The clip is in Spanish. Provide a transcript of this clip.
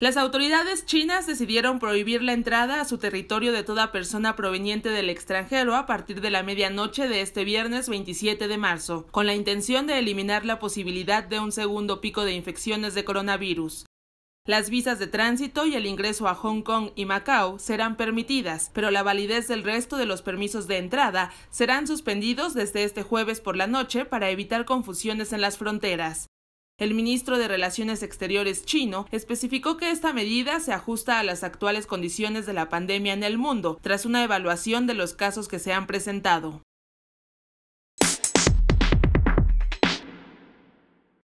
Las autoridades chinas decidieron prohibir la entrada a su territorio de toda persona proveniente del extranjero a partir de la medianoche de este viernes 27 de marzo, con la intención de eliminar la posibilidad de un segundo pico de infecciones de coronavirus. Las visas de tránsito y el ingreso a Hong Kong y Macao serán permitidas, pero la validez del resto de los permisos de entrada serán suspendidos desde este jueves por la noche para evitar confusiones en las fronteras. El ministro de Relaciones Exteriores chino especificó que esta medida se ajusta a las actuales condiciones de la pandemia en el mundo, tras una evaluación de los casos que se han presentado.